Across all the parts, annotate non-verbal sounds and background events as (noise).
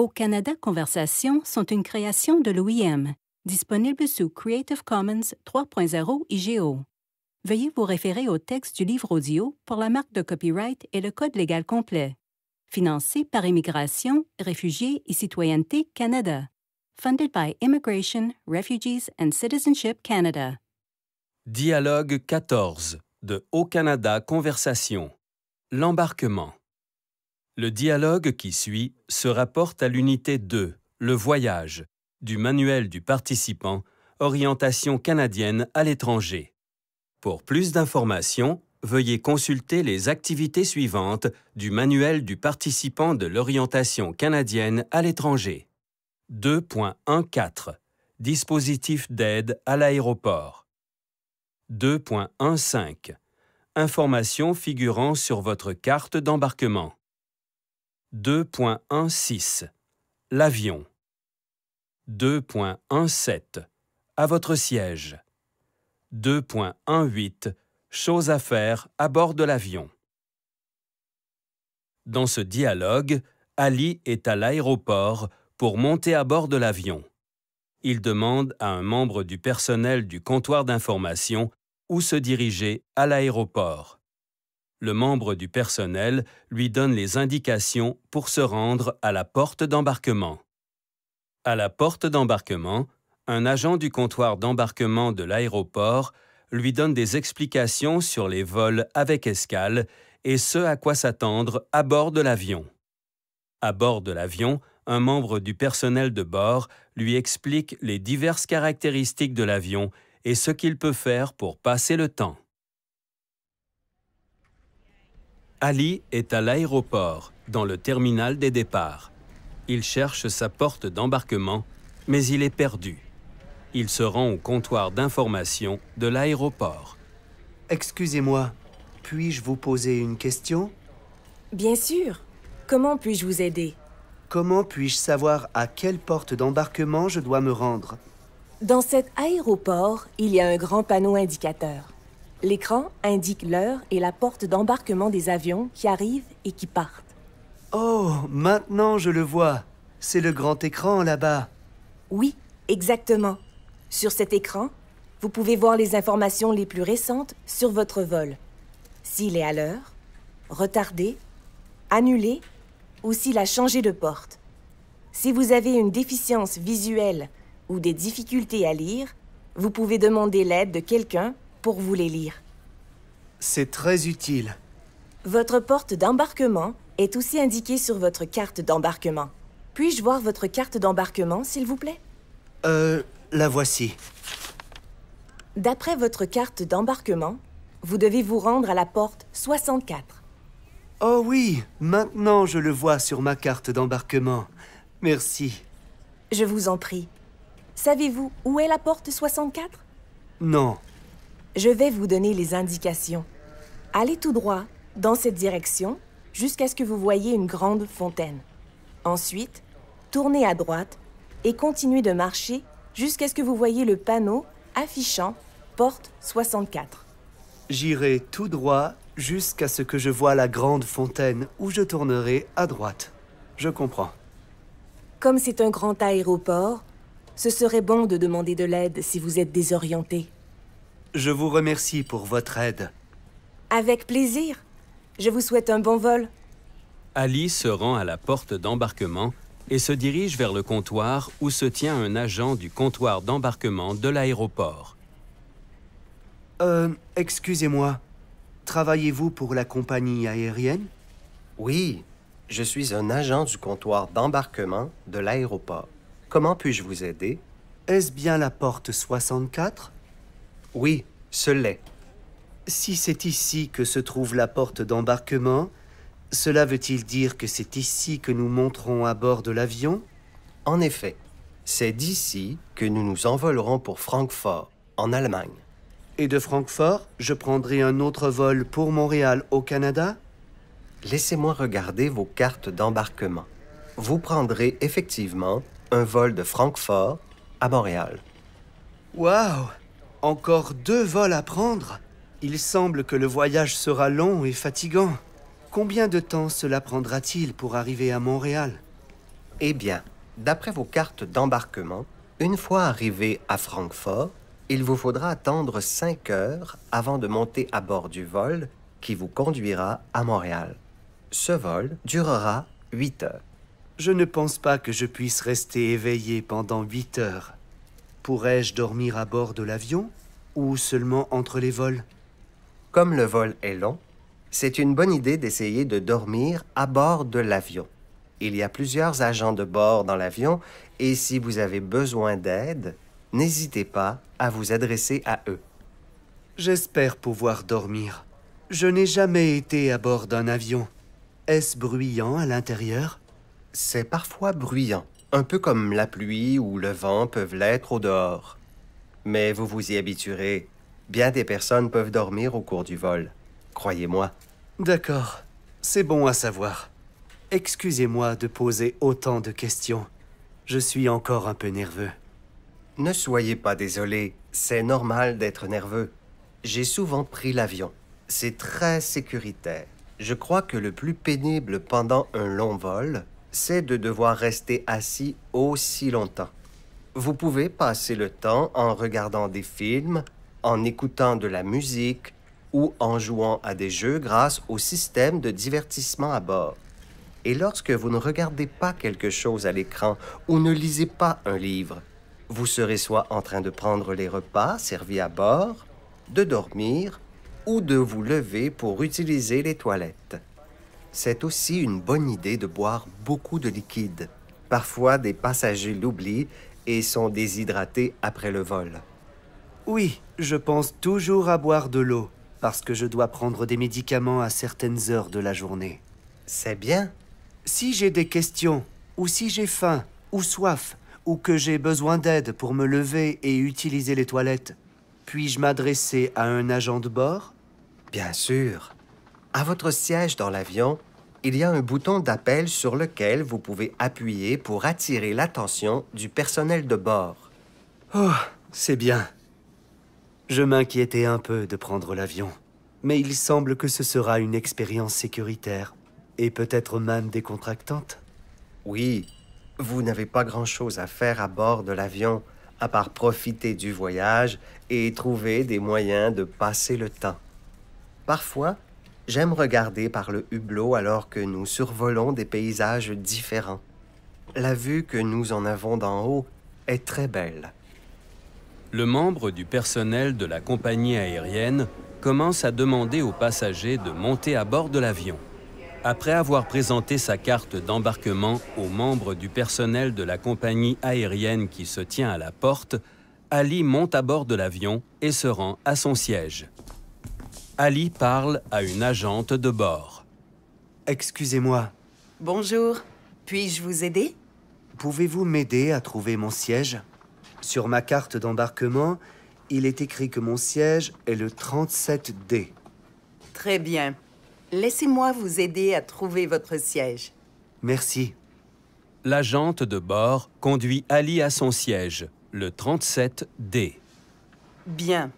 Au Canada Conversations sont une création de l'OIM, disponible sous Creative Commons 3.0 IGO. Veuillez vous référer au texte du livre audio pour la marque de copyright et le code légal complet. Financé par Immigration, Réfugiés et Citoyenneté Canada. Funded by Immigration, Refugees and Citizenship Canada. Dialogue 14 de Au canada Conversation. L'embarquement. Le dialogue qui suit se rapporte à l'unité 2, le voyage, du manuel du participant, orientation canadienne à l'étranger. Pour plus d'informations, veuillez consulter les activités suivantes du manuel du participant de l'orientation canadienne à l'étranger. 2.14 Dispositif d'aide à l'aéroport. 2.15 Informations figurant sur votre carte d'embarquement. 2.16 L'avion 2.17 À votre siège 2.18 Chose à faire à bord de l'avion Dans ce dialogue, Ali est à l'aéroport pour monter à bord de l'avion. Il demande à un membre du personnel du comptoir d'information où se diriger à l'aéroport. Le membre du personnel lui donne les indications pour se rendre à la porte d'embarquement. À la porte d'embarquement, un agent du comptoir d'embarquement de l'aéroport lui donne des explications sur les vols avec escale et ce à quoi s'attendre à bord de l'avion. À bord de l'avion, un membre du personnel de bord lui explique les diverses caractéristiques de l'avion et ce qu'il peut faire pour passer le temps. Ali est à l'aéroport, dans le terminal des départs. Il cherche sa porte d'embarquement, mais il est perdu. Il se rend au comptoir d'information de l'aéroport. Excusez-moi, puis-je vous poser une question Bien sûr. Comment puis-je vous aider Comment puis-je savoir à quelle porte d'embarquement je dois me rendre Dans cet aéroport, il y a un grand panneau indicateur. L'écran indique l'heure et la porte d'embarquement des avions qui arrivent et qui partent. Oh, maintenant je le vois. C'est le grand écran là-bas. Oui, exactement. Sur cet écran, vous pouvez voir les informations les plus récentes sur votre vol. S'il est à l'heure, retardé, annulé ou s'il a changé de porte. Si vous avez une déficience visuelle ou des difficultés à lire, vous pouvez demander l'aide de quelqu'un pour vous les lire. C'est très utile. Votre porte d'embarquement est aussi indiquée sur votre carte d'embarquement. Puis-je voir votre carte d'embarquement, s'il vous plaît Euh, la voici. D'après votre carte d'embarquement, vous devez vous rendre à la porte 64. Oh oui, maintenant je le vois sur ma carte d'embarquement. Merci. Je vous en prie. Savez-vous où est la porte 64 Non, je vais vous donner les indications. Allez tout droit, dans cette direction, jusqu'à ce que vous voyez une grande fontaine. Ensuite, tournez à droite et continuez de marcher jusqu'à ce que vous voyez le panneau affichant Porte 64. J'irai tout droit jusqu'à ce que je voie la grande fontaine où je tournerai à droite. Je comprends. Comme c'est un grand aéroport, ce serait bon de demander de l'aide si vous êtes désorienté. Je vous remercie pour votre aide. Avec plaisir. Je vous souhaite un bon vol. Ali se rend à la porte d'embarquement et se dirige vers le comptoir où se tient un agent du comptoir d'embarquement de l'aéroport. Euh, excusez-moi, travaillez-vous pour la compagnie aérienne Oui, je suis un agent du comptoir d'embarquement de l'aéroport. Comment puis-je vous aider Est-ce bien la porte 64 Oui, ce l'est Si c'est ici que se trouve la porte d'embarquement, cela veut-il dire que c'est ici que nous monterons à bord de l'avion En effet, c'est d'ici que nous nous envolerons pour Francfort, en Allemagne. Et de Francfort, je prendrai un autre vol pour Montréal au Canada Laissez-moi regarder vos cartes d'embarquement. Vous prendrez effectivement un vol de Francfort à Montréal. Waouh encore deux vols à prendre Il semble que le voyage sera long et fatigant. Combien de temps cela prendra-t-il pour arriver à Montréal Eh bien, d'après vos cartes d'embarquement, une fois arrivé à Francfort, il vous faudra attendre 5 heures avant de monter à bord du vol qui vous conduira à Montréal. Ce vol durera 8 heures. Je ne pense pas que je puisse rester éveillé pendant 8 heures. Pourrais-je dormir à bord de l'avion ou seulement entre les vols Comme le vol est long, c'est une bonne idée d'essayer de dormir à bord de l'avion. Il y a plusieurs agents de bord dans l'avion et si vous avez besoin d'aide, n'hésitez pas à vous adresser à eux. J'espère pouvoir dormir. Je n'ai jamais été à bord d'un avion. Est-ce bruyant à l'intérieur C'est parfois bruyant, un peu comme la pluie ou le vent peuvent l'être au dehors. Mais vous vous y habituerez. Bien des personnes peuvent dormir au cours du vol, croyez-moi. D'accord, c'est bon à savoir. Excusez-moi de poser autant de questions. Je suis encore un peu nerveux. Ne soyez pas désolé, c'est normal d'être nerveux. J'ai souvent pris l'avion. C'est très sécuritaire. Je crois que le plus pénible pendant un long vol, c'est de devoir rester assis aussi longtemps. Vous pouvez passer le temps en regardant des films, en écoutant de la musique ou en jouant à des jeux grâce au système de divertissement à bord. Et lorsque vous ne regardez pas quelque chose à l'écran ou ne lisez pas un livre, vous serez soit en train de prendre les repas servis à bord, de dormir ou de vous lever pour utiliser les toilettes c'est aussi une bonne idée de boire beaucoup de liquide. Parfois, des passagers l'oublient et sont déshydratés après le vol. Oui, je pense toujours à boire de l'eau, parce que je dois prendre des médicaments à certaines heures de la journée. C'est bien. Si j'ai des questions, ou si j'ai faim, ou soif, ou que j'ai besoin d'aide pour me lever et utiliser les toilettes, puis-je m'adresser à un agent de bord Bien sûr. À votre siège dans l'avion, il y a un bouton d'appel sur lequel vous pouvez appuyer pour attirer l'attention du personnel de bord. Oh, c'est bien. Je m'inquiétais un peu de prendre l'avion, mais il semble que ce sera une expérience sécuritaire et peut-être même décontractante. Oui, vous n'avez pas grand-chose à faire à bord de l'avion à part profiter du voyage et trouver des moyens de passer le temps. Parfois, J'aime regarder par le hublot alors que nous survolons des paysages différents. La vue que nous en avons d'en haut est très belle. Le membre du personnel de la compagnie aérienne commence à demander aux passagers de monter à bord de l'avion. Après avoir présenté sa carte d'embarquement aux membres du personnel de la compagnie aérienne qui se tient à la porte, Ali monte à bord de l'avion et se rend à son siège. Ali parle à une agente de bord. Excusez-moi. Bonjour. Puis-je vous aider Pouvez-vous m'aider à trouver mon siège Sur ma carte d'embarquement, il est écrit que mon siège est le 37D. Très bien. Laissez-moi vous aider à trouver votre siège. Merci. L'agente de bord conduit Ali à son siège, le 37D. Bien.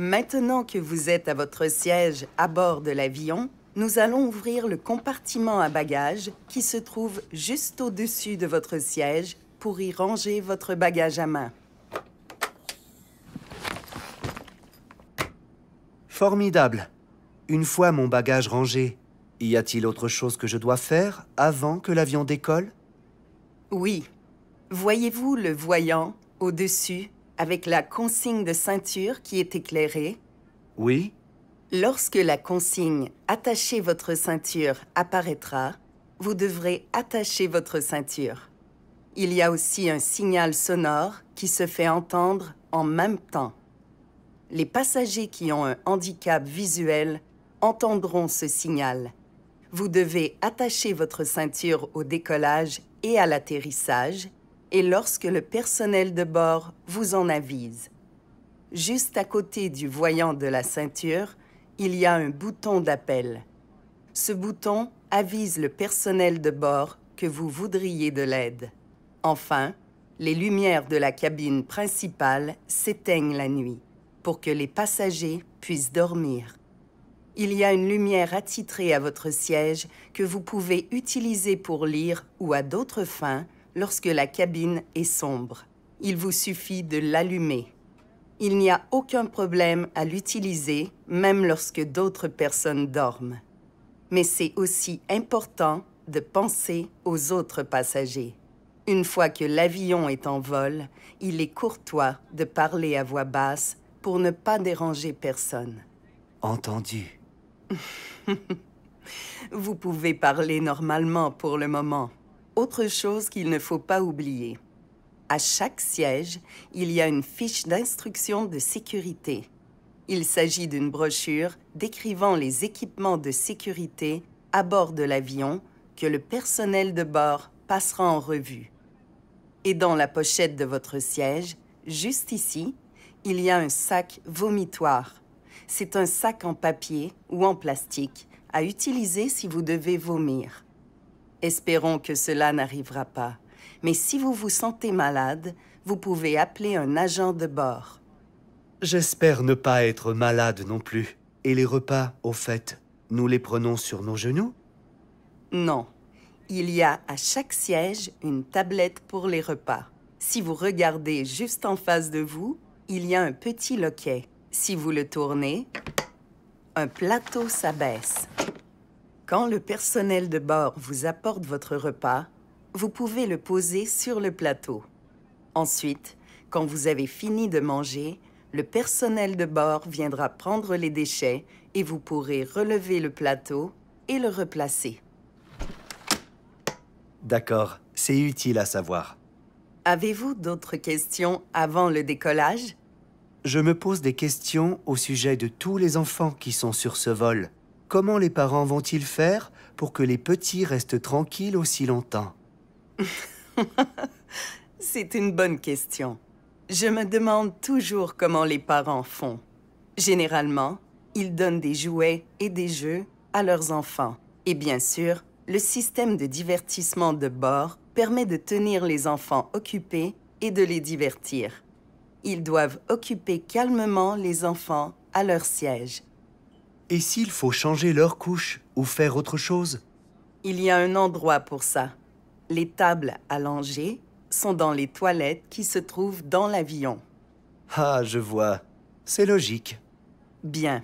Maintenant que vous êtes à votre siège à bord de l'avion, nous allons ouvrir le compartiment à bagages qui se trouve juste au-dessus de votre siège pour y ranger votre bagage à main. Formidable. Une fois mon bagage rangé, y a-t-il autre chose que je dois faire avant que l'avion décolle Oui. Voyez-vous le voyant au-dessus avec la consigne de ceinture qui est éclairée Oui. Lorsque la consigne « Attachez votre ceinture » apparaîtra, vous devrez attacher votre ceinture. Il y a aussi un signal sonore qui se fait entendre en même temps. Les passagers qui ont un handicap visuel entendront ce signal. Vous devez attacher votre ceinture au décollage et à l'atterrissage et lorsque le personnel de bord vous en avise. Juste à côté du voyant de la ceinture, il y a un bouton d'appel. Ce bouton avise le personnel de bord que vous voudriez de l'aide. Enfin, les lumières de la cabine principale s'éteignent la nuit pour que les passagers puissent dormir. Il y a une lumière attitrée à votre siège que vous pouvez utiliser pour lire ou à d'autres fins lorsque la cabine est sombre. Il vous suffit de l'allumer. Il n'y a aucun problème à l'utiliser, même lorsque d'autres personnes dorment. Mais c'est aussi important de penser aux autres passagers. Une fois que l'avion est en vol, il est courtois de parler à voix basse pour ne pas déranger personne. Entendu. (laughs) Vous pouvez parler normalement pour le moment autre chose qu'il ne faut pas oublier. À chaque siège, il y a une fiche d'instruction de sécurité. Il s'agit d'une brochure décrivant les équipements de sécurité à bord de l'avion que le personnel de bord passera en revue. Et dans la pochette de votre siège, juste ici, il y a un sac vomitoire. C'est un sac en papier ou en plastique à utiliser si vous devez vomir. Espérons que cela n'arrivera pas. Mais si vous vous sentez malade, vous pouvez appeler un agent de bord. J'espère ne pas être malade non plus. Et les repas, au fait, nous les prenons sur nos genoux Non. Il y a à chaque siège une tablette pour les repas. Si vous regardez juste en face de vous, il y a un petit loquet. Si vous le tournez, un plateau s'abaisse. Quand le personnel de bord vous apporte votre repas, vous pouvez le poser sur le plateau. Ensuite, quand vous avez fini de manger, le personnel de bord viendra prendre les déchets et vous pourrez relever le plateau et le replacer. D'accord, c'est utile à savoir. Avez-vous d'autres questions avant le décollage Je me pose des questions au sujet de tous les enfants qui sont sur ce vol comment les parents vont-ils faire pour que les petits restent tranquilles aussi longtemps (laughs) C'est une bonne question. Je me demande toujours comment les parents font. Généralement, ils donnent des jouets et des jeux à leurs enfants. Et bien sûr, le système de divertissement de bord permet de tenir les enfants occupés et de les divertir. Ils doivent occuper calmement les enfants à leur siège. Et s'il faut changer leur couche ou faire autre chose Il y a un endroit pour ça. Les tables allongées sont dans les toilettes qui se trouvent dans l'avion. Ah, je vois. C'est logique. Bien.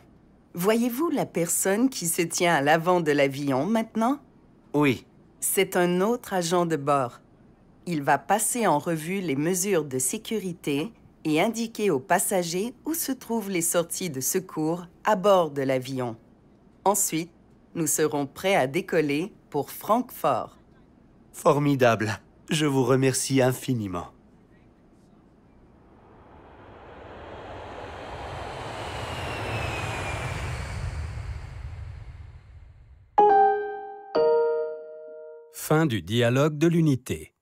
Voyez-vous la personne qui se tient à l'avant de l'avion maintenant Oui. C'est un autre agent de bord. Il va passer en revue les mesures de sécurité et indiquer aux passagers où se trouvent les sorties de secours à bord de l'avion. Ensuite, nous serons prêts à décoller pour Francfort. Formidable. Je vous remercie infiniment. Fin du dialogue de l'unité.